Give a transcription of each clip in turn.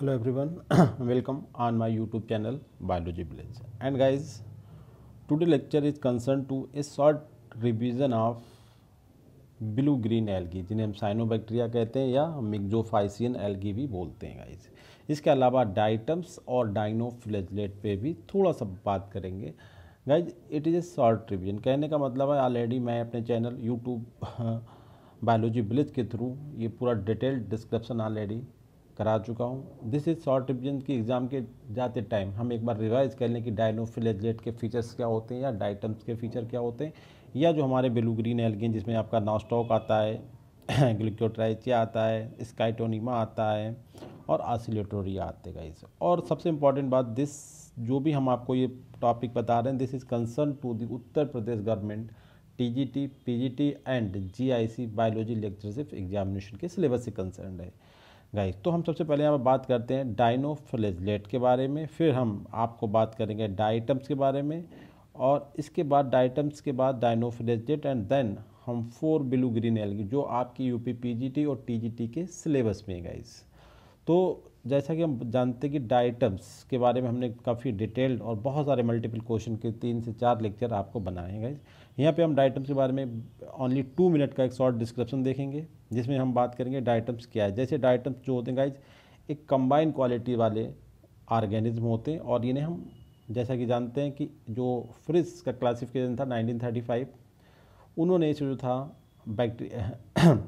hello everyone welcome on my YouTube channel biology village and guys today lecture is concern to a short revision of blue green algae जिन्हें हम cyanobacteria कहते हैं या मिग्जोफाइसियन algae भी बोलते हैं guys इसके अलावा डाइटम्स और डाइनोफ्लेजलेट पे भी थोड़ा सा बात करेंगे guys it is a short revision कहने का मतलब है ऑलरेडी मैं अपने चैनल यूट्यूब बायोलॉजी विलेज के थ्रू ये पूरा डिटेल्ड डिस्क्रिप्शन ऑलरेडी करा चुका हूँ दिस इज़ शॉर्ट डिविजन की एग्ज़ाम के जाते टाइम हम एक बार रिवाइज कर लें कि डायनोफिलेजलेट के फीचर्स क्या होते हैं या डाइटम्स के फीचर क्या होते हैं या जो हमारे बेलूग्रीन एल्गे जिसमें आपका नास्टॉक आता है ग्लिकोट्राइचिया आता है स्काइटोनीमा आता है और आसिलेटोरिया आते हैं इस और सबसे इम्पॉर्टेंट बात दिस जो भी हम आपको ये टॉपिक बता रहे हैं this is concern to the Uttar Pradesh government T PGT and GIC biology lectureship examination के सिलेबस से कंसर्न है गाइस तो हम सबसे पहले यहाँ पर बात करते हैं डाइनोफ्लेजलेट के बारे में फिर हम आपको बात करेंगे डाइटम्स के बारे में और इसके बाद डाइटम्स के बाद डाइनोफ्लेजलेट एंड देन हम फोर ब्लू ग्रीन एल जो आपकी यूपी पीजीटी और टीजीटी के सिलेबस में गाइस तो जैसा कि हम जानते हैं कि डाइटम्स के बारे में हमने काफ़ी डिटेल्ड और बहुत सारे मल्टीपल क्वेश्चन के तीन से चार लेक्चर आपको बनाए गए यहाँ पे हम डाइटम्स के बारे में ओनली टू मिनट का एक शॉर्ट डिस्क्रिप्शन देखेंगे जिसमें हम बात करेंगे डाइटम्स क्या है जैसे डाइटम्स जो होते हैं गाइज एक कम्बाइंड क्वालिटी वाले ऑर्गेनिज्म होते हैं और इन्हें हम जैसा कि जानते हैं कि जो फ्रिज का क्लासिफिकेशन था 1935 उन्होंने इसे जो था बैक्टीरिया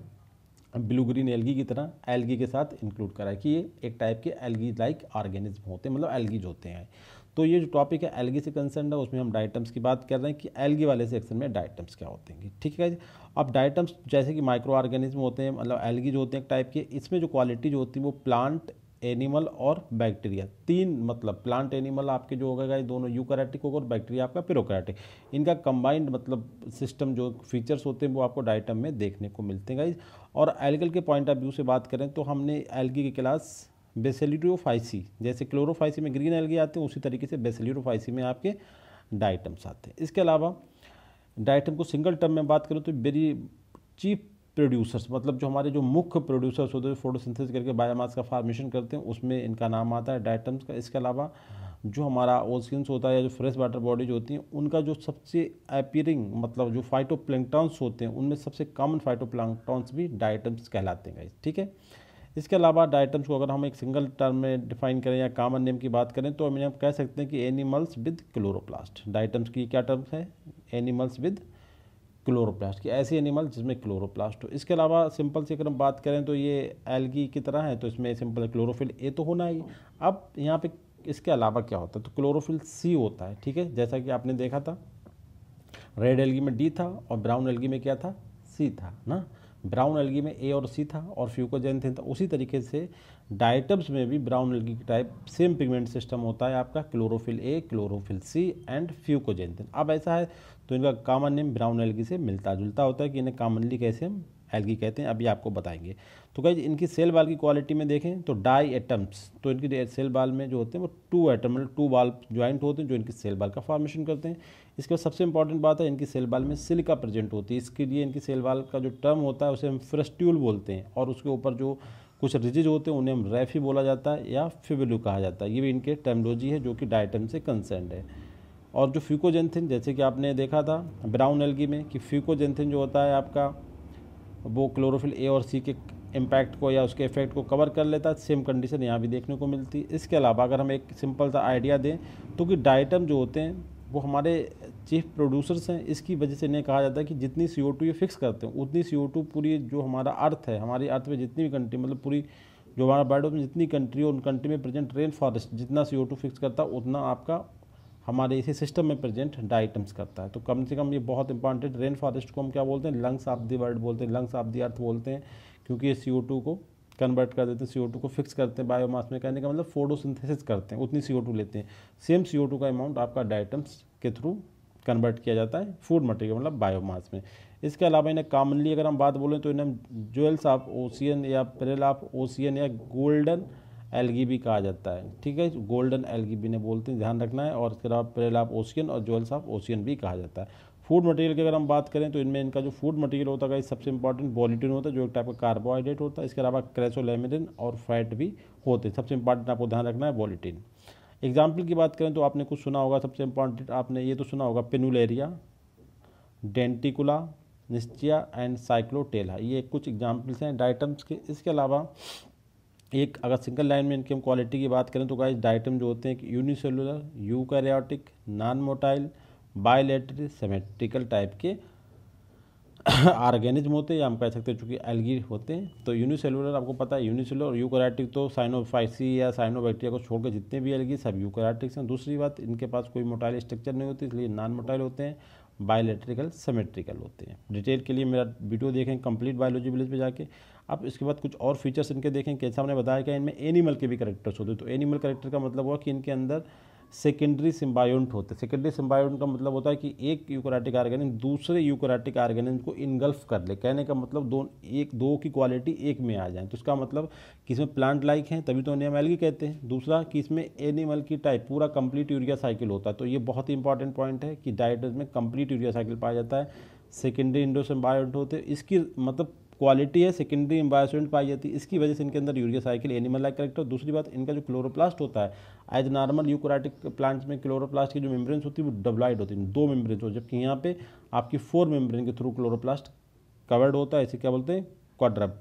ब्लू ग्रीन एलगी की तरह एलगी के साथ इंक्लूड करा है कि ये एक टाइप के एलगी लाइक ऑर्गेनिज्म होते हैं मतलब एलगीज होते हैं तो ये जो टॉपिक है एलगी से कंसर्न है उसमें हम डाइटम्स की बात कर रहे हैं कि एलगी वाले सेक्शन में डाइटम्स क्या होते हैं ठीक है अब डाइटम्स जैसे कि माइक्रो ऑर्गेनिज्म होते हैं मतलब एलगी जो होते हैं एक टाइप के इसमें जो क्वालिटी जो होती है वो प्लांट एनिमल और बैक्टीरिया तीन मतलब प्लांट एनिमल आपके जो होगा गाइस दोनों यूकैरेटिक होगा और बैक्टीरिया आपका पिरोकैरेटिक इनका कंबाइंड मतलब सिस्टम जो फीचर्स होते हैं वो आपको डाइटम में देखने को मिलते हैं और एल्गल के पॉइंट ऑफ व्यू से बात करें तो हमने एल्गी की क्लास बेसेलिटोफाइसी जैसे क्लोरोफाइसी में ग्रीन एल्गी आते हैं उसी तरीके से बेसेलिटोफाइसी में आपके डाइटम्स आते हैं इसके अलावा डाइटम को सिंगल टर्म में बात करूँ तो वेरी चीप प्रोड्यूसर्स मतलब जो हमारे जो मुख्य प्रोड्यूसर्स होते हैं फोटोसिंथेसिस करके बायोमास का फार्मेशन करते हैं उसमें इनका नाम आता है डाइटम्स का इसके अलावा जो हमारा ओसकिन्स होता है या जो फ्रेश वाटर बॉडीज होती हैं उनका जो सबसे अपीयरिंग मतलब जो फाइटो होते हैं उनमें सबसे कॉमन फाइटो भी डाइटम्स कहलाते हैं ठीक है इसके अलावा डाइटम्स को अगर हम एक सिंगल टर्म में डिफाइन करें या कॉमन नेम की बात करें तो हम कह सकते हैं कि एनिमल्स विद क्लोरोप्लास्ट डाइटम्स की क्या टर्म्स है एनिमल्स विद क्लोरोप्लास्ट की ऐसी एनिमल जिसमें क्लोरोप्लास्ट हो इसके अलावा सिंपल से अगर हम बात करें तो ये एलगी की तरह है तो इसमें सिंपल क्लोरोफिल ए तो होना ही अब यहाँ पे इसके अलावा क्या होता है तो क्लोरोफिल सी होता है ठीक है जैसा कि आपने देखा था रेड एलगी में डी था और ब्राउन एलगी में क्या था सी था ना ब्राउन एलगी में ए और सी था और फ्यूकोजेन थे तो उसी तरीके से डाइटब्स में भी ब्राउन एल्गी की टाइप सेम पिगमेंट सिस्टम होता है आपका chlorophyll A chlorophyll C and fucoxanthin अब ऐसा है तो इनका कॉमन नेम ब्राउन एल्गी से मिलता जुलता होता है कि इन्हें कॉमनली कैसे हम एल्गी कहते हैं अभी आपको बताएंगे तो कहीं इनकी सेल बाल की क्वालिटी में देखें तो डाई एटम्स तो इनकी सेल बाल में जो होते हैं वो टू एटम मतलब टू बाल ज्वाइंट होते हैं जो इनकी सेल बाल का फॉर्मेशन करते हैं इसके बाद सबसे इंपॉर्टेंट बात है इनकी सेल बाल में सिलिका प्रेजेंट होती है इसके लिए इनकी सेल बाल का जो टर्म होता है उसे हम फ्रेस्ट्यूल बोलते हैं और उसके ऊपर जो कुछ रिजिज होते हैं उन्हें हम रेफी बोला जाता है या फिबेलू कहा जाता है ये भी इनके टर्मोलॉजी है जो कि डाइटम से कंसर्न है और जो फ्यूकोजेंथिन जैसे कि आपने देखा था ब्राउन एल्गी में कि फ्यूकोजेंथिन जो होता है आपका वो क्लोरोफिल ए और सी के इम्पैक्ट को या उसके इफेक्ट को कवर कर लेता है सेम कंडीशन यहाँ भी देखने को मिलती है इसके अलावा अगर हम एक सिंपल सा आइडिया दें तो कि डाइटम जो होते हैं वो हमारे चीफ प्रोड्यूसर्स हैं इसकी वजह से इन्हें कहा जाता है कि जितनी सी ये फिक्स करते हैं उतनी सी पूरी जो हमारा अर्थ है हमारी अर्थ में जितनी भी कंट्री मतलब पूरी जो हमारा बायोडो में जितनी कंट्री उन कंट्री में प्रेजेंट रेन फॉरेस्ट जितना सी फिक्स करता है उतना आपका हमारे इसी सिस्टम में प्रेजेंट डाइटम्स करता है तो कम से कम ये बहुत इंपॉर्टेंट रेन फॉरेस्ट को हम क्या बोलते हैं लंग्स ऑफ दी वर्ल्ड बोलते हैं लंग्स ऑफ दी अर्थ बोलते हैं क्योंकि ये सी को कन्वर्ट कर देते हैं सी को फिक्स करते हैं बायोमास में कहने का मतलब फोटोसिंथेसिस करते हैं उतनी सी लेते हैं सेम सी का अमाउंट आपका डाइटम्स के थ्रू कन्वर्ट किया जाता है फूड मटेरियल मतलब बायोमास में इसके अलावा इन्हें कॉमनली अगर हम बात बोलें तो इन्हें ज्वेल्स ऑफ ओशियन या पेरल ऑफ ओशियन या गोल्डन एलगी भी कहा जाता है ठीक है गोल्डन एलगी भी इन्हें बोलते हैं ध्यान रखना है और इसके अलावा पेरल ऑफ ओशियन और ज्वेल्स ऑफ ओशियन भी कहा जाता है फूड मटेरियल की अगर हम बात करें तो इनमें इनका जो फूड मटेरियल होता है सबसे इंपॉर्टेंट बॉलीटिन होता है जो एक टाइप का कार्बोहाइड्रेट होता है इसके अलावा क्रेसोलेमिनिन और फैट भी होते हैं सबसे इंपॉर्टेंट आपको ध्यान रखना है बॉलीटिन एग्जाम्पल की बात करें तो आपने कुछ सुना होगा सबसे इम्पॉर्टेंट आपने ये तो सुना होगा पेनुलेरिया डेंटिकुला निश्चिया एंड साइक्लोटेला ये कुछ एग्जाम्पल्स हैं डाइटम्स के इसके अलावा एक अगर सिंगल लाइन में इनकी हम क्वालिटी की बात करें तो गाइस डाइटम जो होते हैं unicellular eukaryotic non motile bilaterally symmetrical type के ऑर्गेनिज्म होते हैं या हम कह सकते हैं चूँकि एलगी होते हैं तो यूनिसेलुलर आपको पता है यूनिसेलुलर और यूकोराटिक तो साइनोफाइसी या साइनोबैक्टीरिया को छोड़कर जितने भी एलगी सब यूकोराटिक्स हैं दूसरी बात इनके पास कोई मोटाइल स्ट्रक्चर नहीं होती इसलिए नॉन मोटाइल होते हैं बायोलेट्रिकल सेमेट्रिकल होते हैं डिटेल के लिए मेरा वीडियो देखें कंप्लीट बायोलॉजी विलेज पर जाके अब इसके बाद कुछ और फीचर्स इनके देखें कैसा हमने बताया कि इनमें एनिमल के भी करेक्टर्स होते हैं तो एनिमल करेक्टर का मतलब हुआ कि इनके अंदर सेकेंडरी सिम्बायोन्ट होते हैं सेकेंडरी सिम्बायोन्ट का मतलब होता है कि एक यूकोराटिक ऑर्गेनिज्म दूसरे यूकोराटिक ऑर्गेनिज्म को इनगल्फ कर ले कहने का मतलब दो एक दो की क्वालिटी एक में आ जाए तो इसका मतलब कि इसमें प्लांट लाइक हैं तभी तो उन्हें एलगी कहते हैं दूसरा कि इसमें एनिमल की टाइप पूरा कंप्लीट यूरिया साइकिल होता है तो ये बहुत ही इंपॉर्टेंट पॉइंट है कि डाइट में कंप्लीट यूरिया साइकिल पाया जाता है सेकेंडरी इंडोसिम्बायोट होते हैं इसकी मतलब क्वालिटी है सेकेंडरी इन्वायरसमेंट पाई जाती है इसकी वजह से इनके अंदर urea cycle animal like character दूसरी बात इनका जो क्लोरोप्लास्ट होता है एज नॉर्मल यूकोराटिक प्लांट्स में क्लोरोप्लास्ट की जो मेम्ब्रेन्स होती है वो डबलाइड होती है दो मेम्ब्रेन हो जबकि यहाँ पे आपकी फोर मेम्ब्रेन के थ्रू क्लोरोप्लास्ट कवर्ड होता है इसे क्या बोलते हैं क्वाड्रब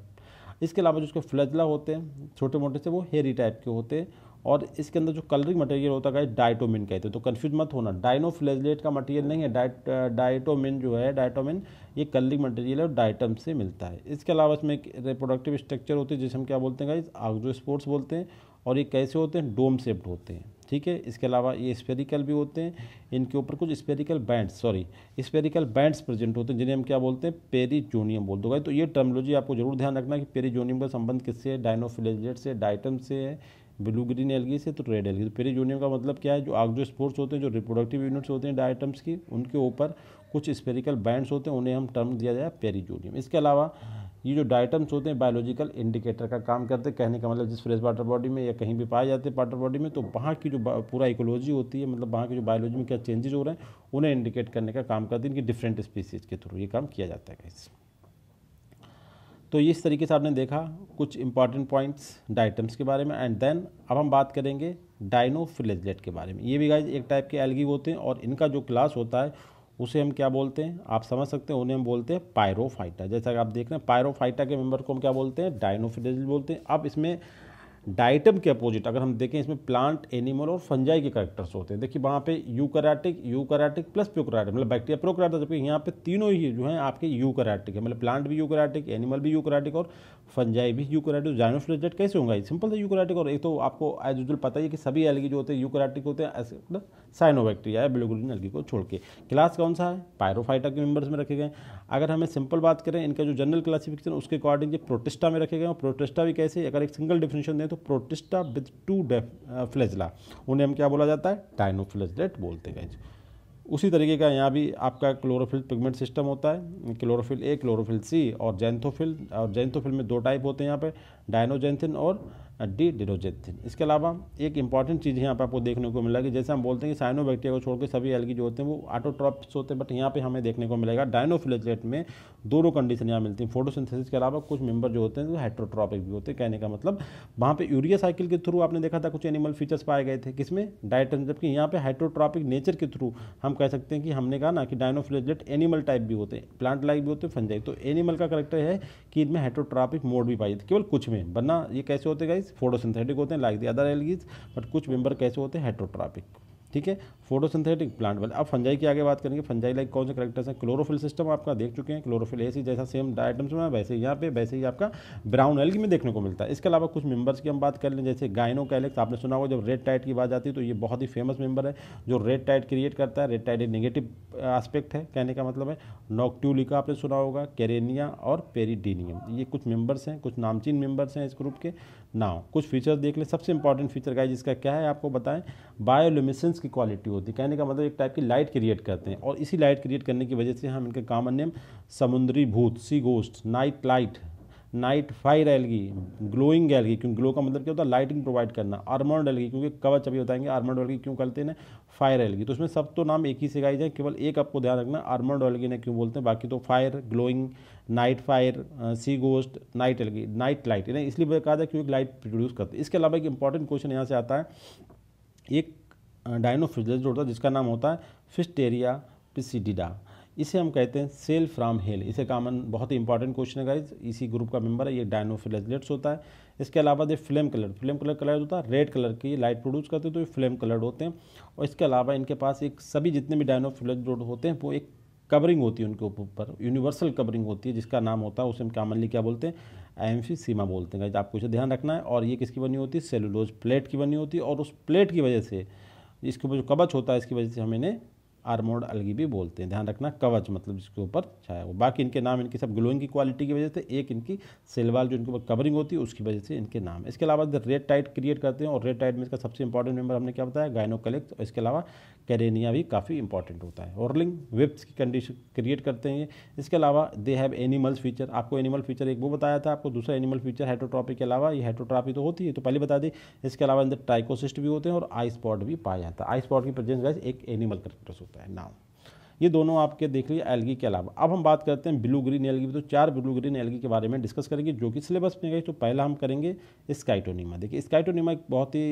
इसके अलावा जो उसके फ्लजला होते हैं छोटे मोटे से वो हेरी टाइप के होते हैं और इसके अंदर जो कलरिंग मटेरियल होता है डाइटोमिन कहते हैं तो कन्फ्यूज मत होना डाइनोफ्लेजलेट का मटेरियल नहीं है डाइट डाइटोमिन uh, जो है डाइटोमिन ये कलरिंग मटेरियल है और डाइटम से मिलता है इसके अलावा इसमें एक रिप्रोडक्टिव स्ट्रक्चर होती है जिसे हम क्या बोलते हैं आगजो स्पोर्ट्स बोलते हैं और ये कैसे होते हैं डोम सेप्ड होते हैं ठीक है इसके अलावा ये स्पेरिकल भी होते हैं इनके ऊपर कुछ spherical bands sorry spherical bands present होते हैं जिन्हें हम क्या बोलते हैं पेरीजोनियम बोल दो तो ये टर्मोलॉजी आपको जरूर ध्यान रखना कि पेरीजोनियम का संबंध किससे है डायनोफिलेजेट से डाइटम से है ब्लू ग्रीन एलगी से तो रेड एलगी तो पेरीजोनियम का मतलब क्या है जो आग जो स्पोर्ट्स होते हैं जो रिप्रोडक्टिव यूनिट्स होते हैं डायटम्स की उनके ऊपर कुछ स्पेरिकल बैंड्स होते हैं उन्हें हम टर्म दिया जाए पेरीजोनियम इसके अलावा ये जो डायटम्स होते हैं बायोलॉजिकल इंडिकेटर का काम करते हैं कहने का मतलब जिस फ्रेश वाटर बॉडी में या कहीं भी पाए जाते हैं वाटर बॉडी में तो वहाँ की जो पूरा इकोलॉजी होती है मतलब वहाँ की जो बायोलॉजी में क्या चेंजेज हो रहे हैं उन्हें इंडिकेट करने का काम करते हैं इनकी डिफरेंट स्पीसीज के थ्रू ये काम किया जाता है तो इस तरीके से आपने देखा कुछ इंपॉर्टेंट पॉइंट्स डाइटम्स के बारे में एंड देन अब हम बात करेंगे डाइनोफिलेजलेट के बारे में ये भी गाइज एक टाइप के एल्गी होते हैं और इनका जो क्लास होता है उसे हम क्या बोलते हैं आप समझ सकते हैं उन्हें हम बोलते हैं पायरोफाइटा जैसा कि आप देख रहे हैं पायरोफाइटा के मेंबर को हम क्या बोलते हैं डाइनोफिलेज बोलते हैं अब इसमें डाइटम के अपोजिट अगर हम देखें इसमें प्लांट एनिमल और फंजाई के करेक्टर्स होते हैं देखिए वहाँ पे यू कराटिक प्लस प्योकराटिक मतलब बैक्टीरिया प्रोकराटा जबकि यहाँ पे तीनों ही जो हैं आपके कराटिक है मतलब प्लांट भी यूकराटिक एनिमल भी कराटिक और फंजाई भी यूकराटिक जाइनोफ्लेजेट कैसे होगा सिंपल यू कराटिक और एक तो आपको एज यूजल पता ही है कि सभी एलगी जो होते हैं कराटिक होते हैं ऐसे मतलब साइनोबैक्टीरिया है बिलोगुलिन एलगी को छोड़ के क्लास कौन सा है पायरोफाइटा के मेम्बर्स में रखे गए अगर हमें सिंपल बात करें इनका जो जनरल क्लासिफिकेशन उसके अकॉर्डिंग ये प्रोटेस्टा में रखे गए और प्रोटेस्टा भी कैसे अगर एक सिंगल डिफिनेशन दें तो प्रोटिस्टा विद टू फ्लेजला उन्हें हम क्या बोला जाता है टाइनोफ्लेजलेट बोलते हैं उसी तरीके का यहाँ भी आपका क्लोरोफिल पिगमेंट सिस्टम होता है क्लोरोफिल ए क्लोरोफिल सी और जैंथोफिल और जैंथोफिल में दो टाइप होते हैं यहाँ पे डायनोजेंथिन और डी डिरोजेथिन इसके अलावा एक इंपॉर्टेंट चीज़ यहाँ पर आपको देखने को मिला कि जैसे हम बोलते हैं कि साइनो को छोड़कर सभी एलगी जो होते हैं वो आटोट्रॉप्स होते हैं बट यहाँ पे हमें देखने को मिलेगा डायनोफिलेजलेट में दोनों कंडीशन यहाँ मिलती हैं फोटोसिंथेसिस के अलावा कुछ मेंबर जो होते हैं वो हाइड्रोट्रॉपिक भी होते हैं कहने का मतलब वहाँ पर यूरिया साइकिल के थ्रू आपने देखा था कुछ एनिमल फीचर्स पाए गए थे किसमें डायटन जबकि यहाँ पर हाइड्रोट्रॉपिक नेचर के थ्रू हम कह सकते हैं कि हमने कहा ना कि डायनोफिलेजलेट एनिमल टाइप भी होते हैं प्लांट लाइक भी होते हैं फंजाई तो एनिमल का करेक्टर है कि इनमें हाइड्रोट्रॉपिक मोड भी पाई केवल कुछ में वरना ये कैसे होते गाइस फोटोसिंथेटिक होते हैं like the other algae but कुछ मेम्बर कैसे होते हैं हेट्रोट्रॉपिक ठीक है फोटोसिंथेटिक प्लांट वाले अब फंजाई की आगे बात करेंगे फंजाई लाइक कौन से करेक्टर्स हैं क्लोरोफिल सिस्टम आपका देख चुके हैं क्लोरोफिल ऐसी जैसा सेम डाइटम्स में वैसे यहाँ पे वैसे ही आपका ब्राउन एल्गी में देखने को मिलता है इसके अलावा कुछ मेंबर्स की हम बात कर लें जैसे गायनो कैलेक्स आपने सुना होगा जब रेड टाइट की बात आती है तो ये बहुत ही फेमस मेंबर है जो रेड टाइट क्रिएट करता है रेड टाइट एक नेगेटिव आस्पेक्ट है कहने का मतलब है नोक्ट्यूलिका आपने सुना होगा कैरेनिया और पेरीडीनियम ये कुछ मेंबर्स हैं कुछ नामचीन मेंबर्स हैं इस ग्रुप के नाव कुछ फीचर्स देख लें सबसे इंपॉर्टेंट फीचर का जिसका क्या है आपको बताएं बायोलुमिसेंस की क्वालिटी होती है कहने का मतलब एक टाइप की लाइट क्रिएट करते हैं और इसी लाइट क्रिएट करने की वजह से हम इनके कॉमन नेम समुद्री भूत sea ghost night light night fire algae glowing algae क्योंकि ग्लो का मतलब क्या होता है लाइटिंग प्रोवाइड करना आर्मोंड एलगी क्योंकि कवच अभी बताएंगे आर्मोंड एलगी क्यों करते हैं फायर एलगी तो उसमें सब तो नाम एक ही से गाई जाए केवल एक आपको ध्यान रखना आर्मोंड एलगी ने क्यों बोलते हैं बाकी तो fire glowing night fire sea ghost night algae night light इन्हें इसलिए कहा जाए क्योंकि लाइट प्रोड्यूस करते हैं इसके अलावा एक इंपॉर्टेंट क्वेश्चन यहाँ से आता है एक डायनो जो होता है जिसका नाम होता है फिस्टेरिया पिसिडिडा इसे हम कहते हैं सेल फ्राम हेल इसे कामन बहुत ही इंपॉर्टेंट क्वेश्चन है गाइज इसी ग्रुप का मेंबर है ये डायनोफिलेजलेट्स होता है इसके अलावा ये flame colour flame colour colour होता है रेड कलर की लाइट प्रोड्यूस करते हैं तो ये फ्लेम कलर्ड होते हैं और इसके अलावा इनके पास एक सभी जितने भी डायनोफिलेजलेट होते हैं वो एक कवरिंग होती है उनके ऊपर यूनिवर्सल कवरिंग होती है जिसका नाम होता है उसे हम कामनली क्या बोलते हैं आई सीमा बोलते हैं गाइज आपको इसे ध्यान रखना है और ये किसकी बनी होती है सेलुलोज प्लेट की बनी होती है और उस प्लेट की वजह से इसके ऊपर जो कवच होता है इसकी वजह से हम इन्हें आर्मोर्ड अलगी भी बोलते हैं ध्यान रखना कवच मतलब जिसके ऊपर छाया हो बाकी इनके नाम इनकी सब ग्लोइंग की क्वालिटी की वजह से एक इनकी सेलवाल जो इनके ऊपर कवरिंग होती है उसकी वजह से इनके नाम इसके अलावा रेड टाइट क्रिएट करते हैं और रेड टाइट में इसका सबसे इंपॉर्टेंट मेंबर हमने क्या बताया गायनोकलेक्स तो और इसके अलावा कैरेनिया भी काफ़ी इंपॉर्टेंट होता है ऑर्लिंग विप्स की कंडीशन क्रिएट करते हैं इसके अलावा दे हैव एनिमल्स फीचर आपको एनिमल फीचर एक वो बताया था आपको दूसरा एनिमल फीचर हाइड्रोट्रॉपी के अलावा ये हाइड्रोट्रॉपी तो होती है तो पहले बता दी इसके अलावा अंदर ट्राइकोसिस्ट भी होते हैं और आई स्पॉट भी पाया जाता है आई स्पॉट की प्रेजेंस वैसे एक एनिमल करेक्टर्स होता है होता है नाउ ये दोनों आपके देख लीजिए एलगी के अलावा अब हम बात करते हैं ब्लू ग्रीन एलगी तो चार ब्लू ग्रीन एलगी के बारे में डिस्कस करेंगे जो कि सिलेबस में गई तो पहला हम करेंगे स्काइटोनीमा देखिए स्काइटोनीमा एक बहुत ही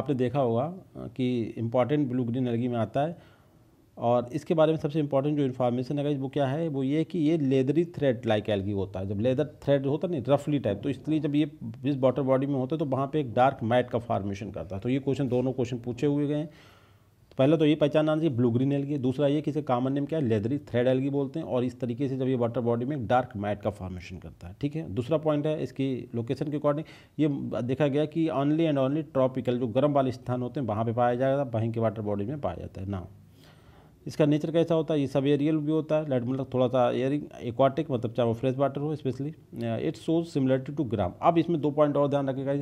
आपने देखा होगा कि इम्पॉर्टेंट ब्लू ग्रीन एलगी में आता है और इसके बारे में सबसे इम्पॉर्टेंट जो इन्फॉर्मेशन है वो क्या है वो ये कि ये लेदरी थ्रेड लाइक एलगी होता है जब लेदर थ्रेड होता है नहीं रफली टाइप तो इसलिए जब ये इस वाटर बॉडी में होता है तो वहाँ पे एक डार्क मैट का फॉर्मेशन करता है तो ये क्वेश्चन दोनों क्वेश्चन पूछे हुए गए हैं पहला तो ये पहचान आना चाहिए ब्लू ग्रीन एलगी दूसरा ये कि इसे कामन नेम क्या है लेदरी थ्रेड एलगी बोलते हैं और इस तरीके से जब ये वाटर बॉडी में डार्क मैट का फॉर्मेशन करता है ठीक है दूसरा पॉइंट है इसकी लोकेशन के अकॉर्डिंग ये देखा गया कि ऑनली एंड ऑनली ट्रॉपिकल जो गर्म वाले स्थान होते हैं वहाँ पर पाया जाएगा वहीं के वाटर बॉडी में पाया जाता है ना इसका नेचर कैसा होता है ये सब एरियल भी होता है लेट मतलब थोड़ा सा एयरिंग एक्वाटिक मतलब चाहे वो फ्रेश वाटर हो specially it shows similarity to gram अब इसमें दो पॉइंट और ध्यान रखेगा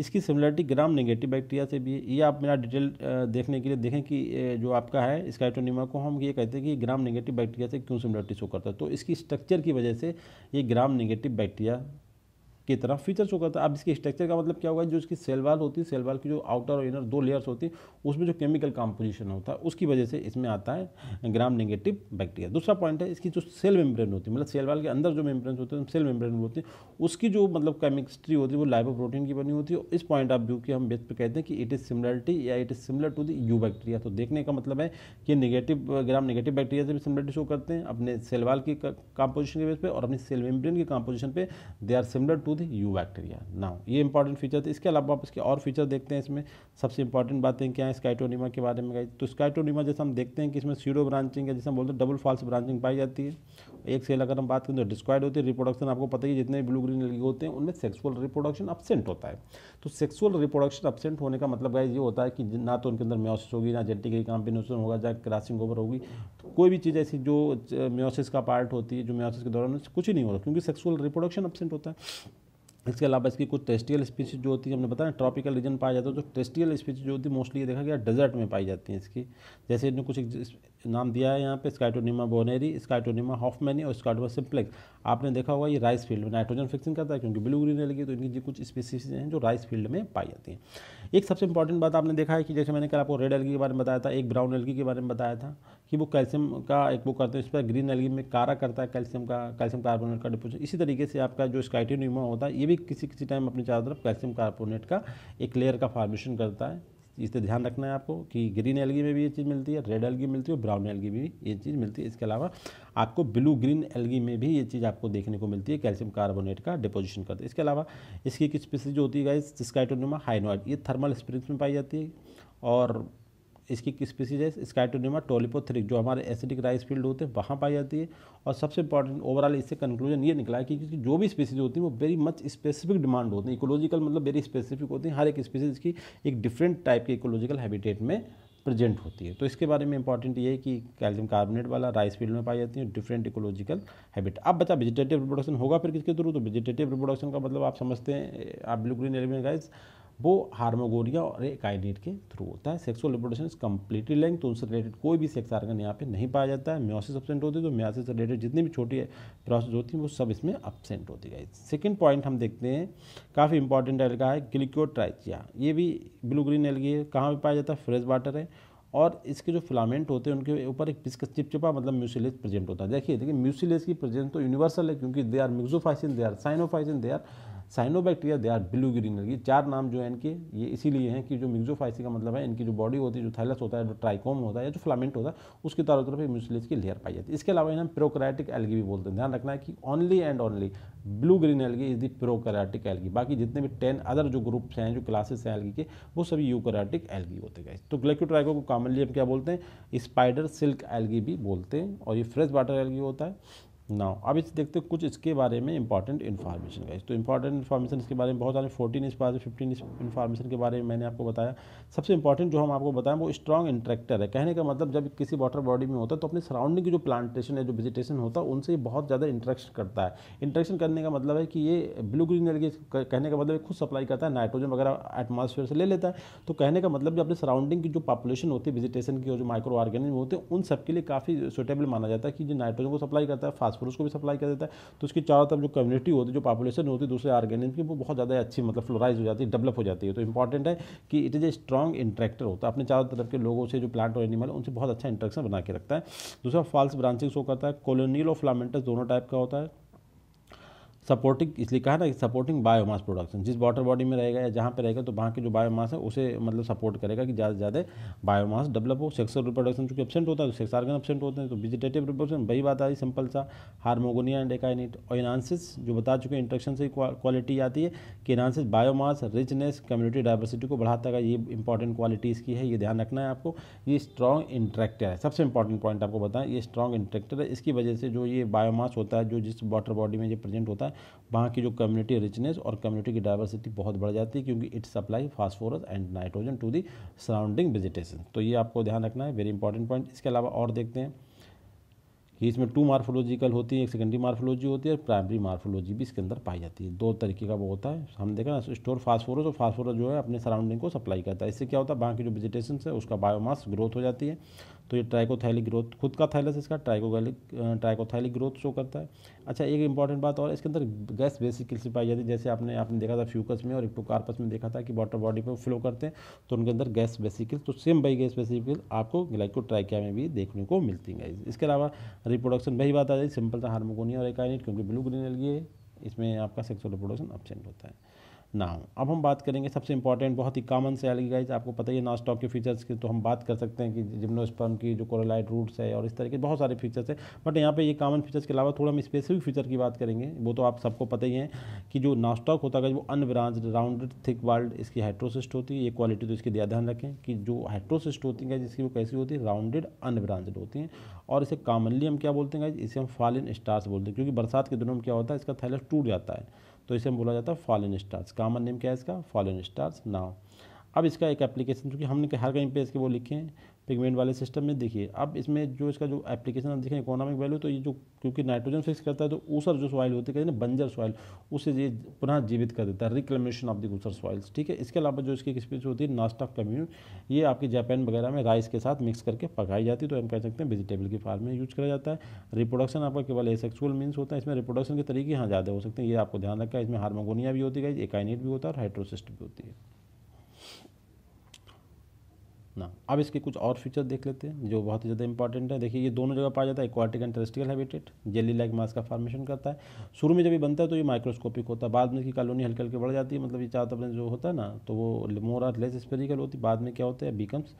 इसकी सिमिलरिटी ग्राम नेगेटिव बैक्टीरिया से भी है ये आप मेरा डिटेल uh, देखने के लिए देखें कि uh, जो आपका है स्काइटोनिमा को हम ये कहते हैं कि ग्राम नेगेटिव बैक्टीरिया से क्यों सिमिलरिटी शो करता है तो इसकी स्ट्रक्चर की वजह से ये ग्राम नेगेटिव बैक्टीरिया की तरफ फीचर शो करता है अब इसके स्ट्रक्चर का मतलब क्या होगा जो इसकी सेल वाल होती है सेल वाल की जो आउटर और इनर दो लेयर्स होती है उसमें जो केमिकल कॉम्पोजिशन होता है उसकी वजह से इसमें आता है ग्राम नेगेटिव बैक्टीरिया दूसरा पॉइंट है इसकी जो सेल मेम्ब्रेन होती है मतलब सेल वाल के अंदर जो मेम्ब्रेन होते हैं सेल मेम्ब्रेन होते हैं उसकी जो मतलब केमिस्ट्री होती है वो लाइबो प्रोटीन की बनी होती है इस पॉइंट ऑफ व्यू की हम बेस पर कहते हैं कि इट इज़ सिमिलरिटी या it is similar to the eubacteria तो देखने का मतलब है कि नेगेटिव ग्राम नेगेटिव बैक्टीरिया से भी सिमिलरिटी शो करते हैं अपने सेलवाल की कॉम्पोजिशन के बेस पर और अपनी सेल मेम्ब्रेन की कॉम्पोजिशन पे they are similar to to the eubacteria now ये इंपॉर्टेंट फीचर थे इसके अलावा आप इसके और फीचर देखते हैं इसमें सबसे इंपॉर्टेंट बातें क्या है स्काइटोनिमा के बारे में तो स्काइटोनिमा जैसे हम देखते हैं कि इसमें सीडो ब्रांचिंग है जैसे हम बोलते हैं डबल फॉल्स ब्रांचिंग पाई जाती है एक सेल अगर हम बात करें तो डिस्क्वाइड होती है रिपोडक्शन आपको पता ही जितने ब्लू ग्रीन लगे होते हैं उनमें सेक्सुअल रिपोडक्शन अपसेंट होता है तो सेक्सुअल रिपोडक्शन अपसेंट होने का मतलब गाइज ये होता है कि ना तो उनके अंदर म्योसिस होगी ना जेनेटिकली रिकॉम्बिनेशन होगा या क्रॉसिंग ओवर होगी तो कोई भी चीज़ ऐसी जो म्योसिस का पार्ट होती है जो म्योसिस के दौरान कुछ ही नहीं होगा क्योंकि सेक्सुअल रिपोडक्शन अपसेंट होता है इसके अलावा इसकी कुछ टेस्टियल स्पीसीज जो होती है हमने बताया ट्रॉपिकल रीजन पाया जाता है जो तो टेस्टियल स्पीसीज जो होती है मोस्टली ये देखा गया डेजर्ट में पाई जाती हैं इसकी जैसे इन्हें कुछ नाम दिया है यहाँ पे स्काइटोनिमा बोनेरी स्काइटोनिमा हॉफमैनी और स्काइटोमा सिम्प्लेक्स आपने देखा होगा ये राइस फील्ड में नाइट्रोजन फिक्सिंग करता है क्योंकि ब्लू ग्रीन एलगी तो इनकी कुछ स्पीसीज हैं जो राइस फील्ड में पाई जाती हैं एक सबसे इंपॉर्टेंट बात आपने देखा है कि जैसे मैंने कल आपको रेड एलगी के बारे में बताया था एक ब्राउन एलगी के बारे में बताया था कि वो कैल्शियम का एक वो करते हैं इस पर ग्रीन एलगी में कारा करता है कैल्शियम का कैल्शियम कार्बोनेट का डिपोजिशन इसी तरीके से आपका जो स्काइटोनिमा होता है ये भी किसी किसी टाइम अपने चारों तरफ कैल्शियम कार्बोनेट का एक लेयर का फॉर्मेशन करता है पर ध्यान रखना है आपको कि ग्रीन एलगी में भी ये चीज़ मिलती है रेड एलगी मिलती है और ब्राउन एलगी में भी ये चीज़ मिलती है इसके अलावा आपको ब्लू ग्रीन एलगी में भी ये चीज़ आपको देखने को मिलती है कैल्शियम कार्बोनेट का डिपोजिशन करते हैं इसके अलावा इसकी एक स्पीसीज जो होती है गाइस जिसका हाइनोइड ये थर्मल स्प्रिंग्स में पाई जाती है और इसकी किस स्पीसीज है स्काइटोनिमा टोलिपोथ्रिक जो हमारे एसिडिक राइस फील्ड होते हैं वहाँ पाई जाती है और सबसे इंपॉर्टेंट ओवरऑल इससे कंक्लूजन ये निकला है कि जो भी स्पीसीज होती है वो वेरी मच स्पेसिफिक डिमांड होती है इकोलॉजिकल मतलब वेरी स्पेसिफिक होती है हर एक स्पीसीज की एक डिफरेंट टाइप के इकोलॉजिकल हैबिटेट में प्रेजेंट होती है तो इसके बारे में इंपॉर्टेंट ये है कि कैल्शियम कार्बोनेट वाला राइस फील्ड में पाई जाती है डिफरेंट इकोलॉजिकल हैबिट अब बचा वेजिटेटिव रिप्रोडक्शन होगा फिर किसके थ्रू तो वेजिटेटिव रिप्रोडक्शन का मतलब आप समझते हैं आप ब्लू ग्रीन एलिमेंट गाइज वो हार्मोगोनिया और एक आइडेट के थ्रू होता है sexual reproduction is completely link तो उनसे रिलेटेड कोई भी सेक्स आर्गन यहाँ पे नहीं पाया जाता है म्योसिस अपसेंट होती है तो म्योसिस रिलेटेड जितनी भी छोटी प्रोसेस होती है वो सब इसमें अपसेंट होती है सेकेंड पॉइंट हम देखते हैं काफ़ी इंपॉर्टेंट एलगा है ग्लिक्योट्राइचिया ये भी ब्लू ग्रीन एलगी है कहाँ पर पाया जाता है फ्रेश वाटर है और इसके जो फिलामेंट होते हैं उनके ऊपर एक पिस्क चिपचिपा मतलब म्यूसिलेज प्रेजेंट होता है देखिए देखिए म्यूसिलेज की प्रेजेंट तो यूनिवर्सल है क्योंकि they are myxophycean they are cyanophycean they are cyanobacteria they are blue green ये चार नाम जो है इनके ये इसीलिए हैं कि जो मिक्सोफाइसी का मतलब है इनकी जो बॉडी होती है जो थैलस होता है जो ट्राइकोम होता है या जो फ्लामेंट होता है उसकी तौर तरफ म्यूसलेज की लेयर पाई जाती है इसके अलावा इन्हें प्रोक्राटिक एलगी भी बोलते हैं ध्यान रखना है कि only and only blue green algae is the prokaryotic algae बाकी जितने भी टेन अदर जो ग्रुप्स हैं जो क्लासेस हैं एलगी के वो सभी यूकराटिक एलगी होते गए तो ग्लेक्योट्राइको को कॉमनली हम क्या बोलते हैं स्पाइडर सिल्क एलगी भी बोलते हैं और ये फ्रेश वाटर एलगी होता है नाउ अब इस देखते हैं कुछ इसके बारे में इंपॉर्टेंट इन्फॉर्मेशन का तो इंपॉर्टेंट इन्फॉर्मेशन इसके बारे में बहुत सारे फोर्टीन इस बारे फिफ्टीन इन्फॉर्मेशन के बारे में मैंने आपको बताया सबसे इंपॉर्टेंट जो हम आपको बताएं वो स्ट्रॉन्ग इंट्रैक्टर है कहने का मतलब जब किसी वाटर बॉडी में होता है तो अपने सराउंडिंग की जो प्लांटेशन है जो वेजिटेशन होता है उनसे बहुत ज़्यादा इंट्रैक्शन करता है इंट्रैक्शन करने का मतलब है कि ये ब्लू ग्रीन एनर्जी कहने का मतलब खुद सप्लाई करता है नाइट्रोजन वगैरह एटमोसफेयर से ले लेता है तो कहने का मतलब जो अपने सराउंडिंग की जो पॉपुलेशन होती है वेजिटेशन की जो माइक्रो ऑर्गेनिज्म होते हैं उन सबके लिए काफ़ी सुटेबल माना जाता है कि जो नाइट्रोजन को सप्लाई करता है फॉस्फोरस को भी सप्लाई कर देता है तो उसकी चारों तरफ जो कम्युनिटी होती है जो पॉपुलेशन होती है दूसरे ऑर्गेनिज्म की वो बहुत ज़्यादा अच्छी मतलब फ्लोराइज हो जाती है डेवलप हो जाती है तो इंपॉर्टेंट है कि it is a strong interactor होता है अपने चारों तरफ के लोगों से जो प्लांट और एनिमल उनसे बहुत अच्छा इंट्रैक्शन बना के रखता है दूसरा फॉल्स ब्रांचिंग शो करता है कोलोनियल और फ्लामेंटस दोनों टाइप का होता है सपोर्टिंग इसलिए कहा ना कि सपोर्टिंग बायोमास प्रोडक्शन जिस वाटर बॉडी में रहेगा या जहाँ पे रहेगा तो वहाँ के जो बायोमास है उसे मतलब सपोर्ट करेगा कि ज़्यादा से ज़्यादा बायोमास डेवलप हो सेक्सुअल रिप्रोडक्शन चूँकि एबसेंट होता है तो सेक्स आर्गन एबसेंट होते हैं तो विजिटेटिव रिप्रोडक्शन वही बात आई सिंपल सा हारमोगोनिया एंड एकाइनिट और इनानसिस जो बता चुके हैं इंट्रक्शन से क्वालिटी आती है कि enhances biomass richness community diversity को बढ़ाता है ये इंपॉर्टेंट क्वालिटी इसकी है ये ध्यान रखना है आपको ये स्ट्रॉन्ग इंट्रैक्टर है सबसे इंपॉर्टेंट पॉइंट आपको बताएं ये स्ट्रॉन्ग इंट्रैक्टर है इसकी वजह से जो ये बायोमास होता है जो जिस वाटर बॉडी में ये प्रेजेंट होता है वहाँ की जो कम्युनिटी रिचनेस और कम्युनिटी की डाइवर्सिटी बहुत बढ़ जाती है क्योंकि it's supply phosphorus and nitrogen to the surrounding vegetation तो ये आपको ध्यान रखना है वेरी इंपॉर्टेंट पॉइंट इसके अलावा और देखते हैं कि इसमें टू मार्फोलॉजिकल होती है एक सेकेंडरी मार्फोलॉजी होती है और प्राइमरी मार्फोलॉजी भी इसके अंदर पाई जाती है दो तरीके का वो होता है हम देखा ना स्टोर फास्फोरस और फास्फोरस जो है अपने सराउंडिंग को सप्लाई करता है इससे क्या होता है बाकी जो वेजिटेशन है उसका बायोमास ग्रोथ हो जाती है तो ये ट्राइकोथैलिक ग्रोथ खुद का थाइलस इसका ट्राइकोगैलिक ट्राइकोथैलिक ग्रोथ शो करता है अच्छा एक इंपॉर्टेंट बात और इसके अंदर गैस बेसिक से पाई जाती है जैसे आपने आपने देखा था फ्यूकस में और इक्टोकार्पस में देखा था कि वाटर बॉडी पर फ्लो करते हैं तो उनके अंदर गैस बेसिकल तो सेम बाई गैस बेसिकल आपको ट्राइकिया में भी देखने को मिलती है इसके अलावा रिप्रोडक्शन वही बात आ जाए सिंपल था हारमोकोनिया और एकाइनेट क्योंकि ब्लू ग्रीन एलगी है इसमें आपका सेक्सुअल रिप्रोडक्शन अपसेंट होता है नाउ अब हम बात करेंगे सबसे इंपॉर्टेंट बहुत ही कॉमन से की गाइज आपको पता ही है नॉस्टॉक के फीचर्स की तो हम बात कर सकते हैं कि जिम्नोस्पर्म की जो कोरोलाइट रूट्स है और इस तरह के बहुत सारे फीचर्स है बट यहाँ पे ये कॉमन फीचर्स के अलावा थोड़ा हम स्पेसिफिक फीचर की बात करेंगे वो तो आप सबको पता ही है कि जो नॉस्टॉक होता है वो अनब्रांच राउंडेड थिक वर्ल्ड इसकी हाइड्रोसिस्ट होती है ये क्वालिटी तो इसकी ध्यान रखें कि जो हाइड्रोसिस्ट होती है जिसकी वो कैसी होती है राउंडेड अनब्रांचड होती हैं और इसे कॉमनली हम क्या बोलते हैं इसे हम फॉलिन स्टार्स बोलते हैं क्योंकि बरसात के दिनों में क्या होता है इसका थैलस टूट जाता है तो इसे बोला जाता है फॉलन स्टार्स कॉमन नेम क्या है इसका फॉलन स्टार्स नाव अब इसका एक एप्लीकेशन चूँकि हमने हर कहीं पे इसके वो लिखे हैं पिगमेंट वाले सिस्टम में देखिए अब इसमें जो इसका जो एप्लीकेशन आप देखें इकोनॉमिक वैल्यू तो ये जो क्योंकि नाइट्रोजन फिक्स करता है तो ऊसर जो सॉइल होती है बंजर सॉइल उसे ये पुनः जीवित कर देता है रिक्लेमेशन ऑफ द ऊसर सॉइल्स ठीक है इसके अलावा जो इसकी स्पीच होती है नाश्ता कम्यून ये आपकी जापान वगैरह में राइस के साथ मिक्स करके पकाई जाती है तो हम कह सकते हैं वेजिटेबल के फार्म में यूज करा जाता है रिप्रोडक्शन आपका केवल एसेक्सुअल मीन्स होता है इसमें रिप्रोडक्शन के तरीके यहाँ ज़्यादा हो सकते हैं ये आपको ध्यान रखा है इसमें हारमोगोनिया भी होती है एकाइनेट भी होता है और हाइड्रोसिस्ट भी होती है ना अब इसके कुछ और फीचर देख लेते हैं जो बहुत ही ज़्यादा इंपॉर्टेंट है देखिए ये दोनों जगह पाया जाता है aquatic and terrestrial habitat jelly like mass का फॉर्मेशन करता है शुरू में जब ये बनता है तो ये माइक्रोस्कोपिक होता है बाद में इसकी कॉलोनी हल्के हल्के बढ़ जाती है मतलब ये चार तबले जो होता है ना तो वो मोर आर लेस स्पेरिकल होती है बाद में क्या होता है बीकम्स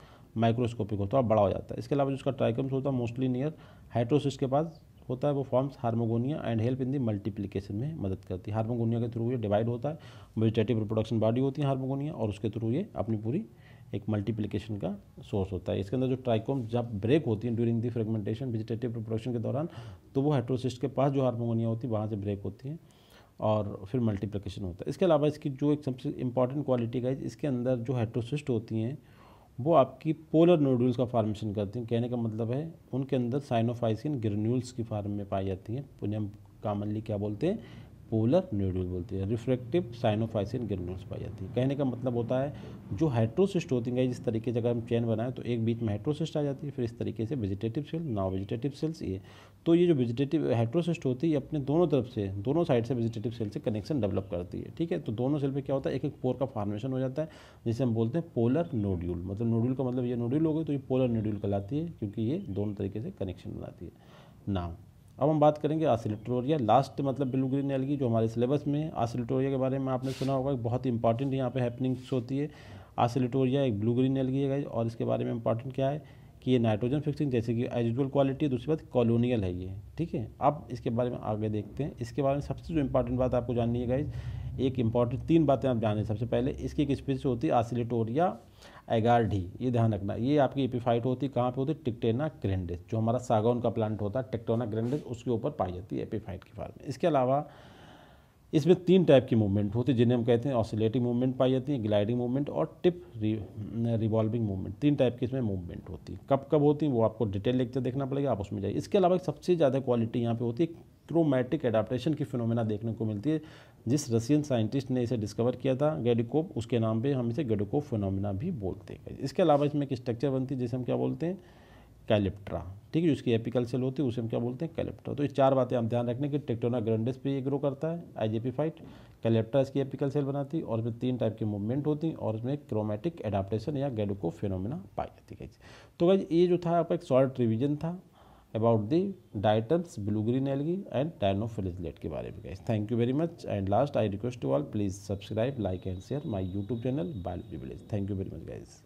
माइक्रोस्कोपिक होता है और बड़ा हो जाता है इसके अलावा जो उसका ट्राइकम्स होता है मोस्टली नियर हाइड्रोसिस के पास होता है वो forms hormogonia and help in the multiplication में मदद करती है हार्मोगोनिया के थ्रू ये डिवाइड होता है वेजिटेटिव रिप्रोडक्शन बॉडी होती है हार्मोगोनिया और उसके थ्रू ये अपनी पूरी एक मल्टीप्लिकेशन का सोर्स होता है इसके अंदर जो ट्राइकोम जब ब्रेक होती है during the fragmentation vegetative production के दौरान तो वो हाइड्रोसिस्ट के पास जो हारमोनिया होती है वहाँ से ब्रेक होती है और फिर मल्टीप्लिकेशन होता है इसके अलावा इसकी जो एक सबसे इंपॉर्टेंट क्वालिटी का इसके अंदर जो हाइड्रोसिस्ट होती हैं वो आपकी पोलर नोड्यूल्स का फार्मेशन करती हैं कहने का मतलब है उनके अंदर साइनोफाइसिन ग्रेन्यूल्स की फार्म में पाई जाती हैं पुनः कामनली क्या बोलते हैं पोलर न्यूडल बोलती है रिफ्लेक्टिव साइनोफाइसिन ग्रेन्यूल्स पाई जाती है कहने का मतलब होता है जो हाइड्रोसिस्ट होती है जिस तरीके से अगर हम चैन बनाएं तो एक बीच में हाइड्रोसिस्ट आ जाती है फिर इस तरीके से vegetative cell non vegetative cells ये तो ये जो वेजिटेटिव हाइड्रोसिस्ट होती है अपने दोनों तरफ से दोनों साइड से वेजिटेटिव सेल से कनेक्शन डेवलप करती है ठीक है तो दोनों सेल पर क्या होता है एक एक पोर का फॉर्मेशन हो जाता है जिसे हम बोलते हैं पोलर नोड्यूल मतलब नोड्यूल का मतलब ये नोड्यूल हो गई तो ये पोलर नोड्यूल कहलाती है क्योंकि ये दोनों तरीके से कनेक्शन बनाती है नाउ अब हम बात करेंगे आसिलेटोरिया लास्ट मतलब ब्लू ग्रीन एल जो हमारे सिलेबस में है आसिलेटोरिया के बारे में आपने सुना होगा बहुत इंपॉर्टेंट यहाँ पे हैपनिंग्स होती है आसिलेटोरिया एक ब्लू ग्रीन एल है और इसके बारे में इंपॉर्टेंट क्या है कि ये नाइट्रोजन फिक्सिंग जैसे कि एजुअल क्वालिटी है दूसरी बात कॉलोनियल है ये ठीक है अब इसके बारे में आगे देखते हैं इसके बारे में सबसे जो इंपॉर्टेंट बात आपको जाननी है गाइज एक इंपॉर्टेंट तीन बातें आप जानें सबसे पहले इसकी एक स्पीसी होती है आसिलेटोरिया एगार्डी ये ध्यान रखना ये आपकी एपिफाइट होती है कहाँ पर होती है टिकटेना ग्रेंडिस जो हमारा सागौन का प्लांट होता है टिकटोना ग्रेंडिस उसके ऊपर पाई जाती है एपिफाइट की फार्म इसके अलावा इसमें तीन टाइप की मूवमेंट होती है जिन्हें हम कहते हैं ऑसिलेटिंग मूवमेंट पाई जाती है ग्लाइडिंग मूवमेंट और टिप रिवॉल्विंग मूवमेंट तीन टाइप की इसमें मूवमेंट होती है कब कब होती है वो आपको डिटेल लेक्चर देखना पड़ेगा आप उसमें जाइए इसके अलावा सबसे ज़्यादा क्वालिटी यहाँ पे होती है क्रोमैटिक एडाप्टेशन की फिनोमेना देखने को मिलती है जिस रशियन साइंटिस्ट ने इसे डिस्कवर किया था गेडिकोप उसके नाम पर हम इसे गेडिकोप फिनोमेना भी बोलते हैं इसके अलावा इसमें एक स्ट्रक्चर बनती है जिसे हम क्या बोलते हैं कैलिप्ट्रा ठीक है इसकी एपिकल सेल होती है उसे हम क्या बोलते हैं कैलिप्ट्रा तो ये चार बातें हम ध्यान रखने की टेक्टोना ग्रेंडिस पे ये ग्रो करता है आईजेपी फाइट कैलेप्ट्रा इसकी एपिकल सेल बनाती है और इसमें तीन टाइप की मूवमेंट होती और इसमें क्रोमेटिक एडाप्टेशन या गैडोको फिनोमिना पाई जाती है तो गाइज ये जो था आपका एक शॉर्ट रिविजन था about the diatoms blue green algae and dinoflagellate के बारे में guys thank you very much and last I request to all please subscribe like and share my YouTube channel biology village thank you very much guys